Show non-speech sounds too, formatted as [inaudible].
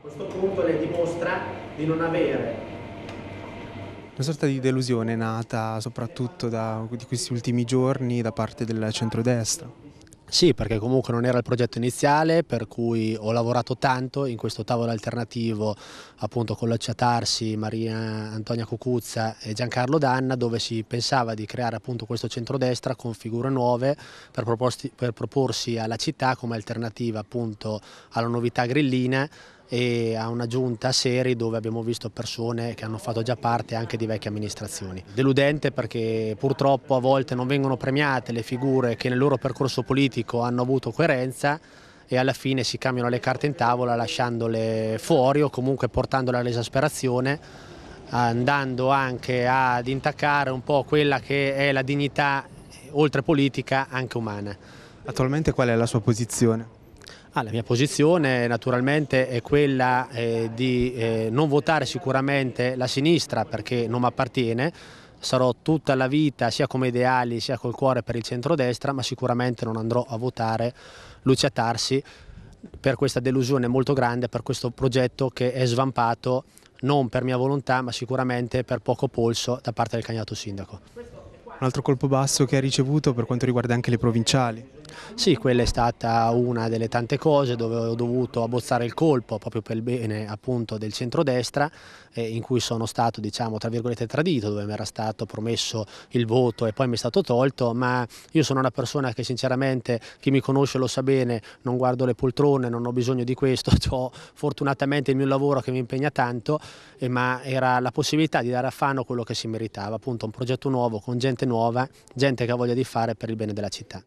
questo punto le dimostra di non avere una sorta di delusione nata soprattutto da, di questi ultimi giorni da parte del centrodestra. Sì, perché comunque non era il progetto iniziale, per cui ho lavorato tanto in questo tavolo alternativo appunto con la Ciatarsi, Maria Antonia Cucuzza e Giancarlo Danna, dove si pensava di creare appunto questo centrodestra con figure nuove per, proposti, per proporsi alla città come alternativa appunto alla novità grillina e a una giunta a Seri dove abbiamo visto persone che hanno fatto già parte anche di vecchie amministrazioni. Deludente perché purtroppo a volte non vengono premiate le figure che nel loro percorso politico hanno avuto coerenza e alla fine si cambiano le carte in tavola lasciandole fuori o comunque portandole all'esasperazione andando anche ad intaccare un po' quella che è la dignità oltre politica anche umana. Attualmente qual è la sua posizione? Ah, la mia posizione naturalmente è quella eh, di eh, non votare sicuramente la sinistra perché non mi appartiene, sarò tutta la vita sia come ideali sia col cuore per il centrodestra, ma sicuramente non andrò a votare Lucia Tarsi per questa delusione molto grande, per questo progetto che è svampato non per mia volontà ma sicuramente per poco polso da parte del cagnato sindaco. Un altro colpo basso che ha ricevuto per quanto riguarda anche le provinciali. Sì, quella è stata una delle tante cose dove ho dovuto abbozzare il colpo proprio per il bene appunto del centrodestra eh, in cui sono stato diciamo tra virgolette tradito, dove mi era stato promesso il voto e poi mi è stato tolto, ma io sono una persona che sinceramente chi mi conosce lo sa bene, non guardo le poltrone, non ho bisogno di questo, [laughs] ho fortunatamente il mio lavoro che mi impegna tanto, eh, ma era la possibilità di dare a Fano quello che si meritava, appunto un progetto nuovo con gente nuova, gente che ha voglia di fare per il bene della città.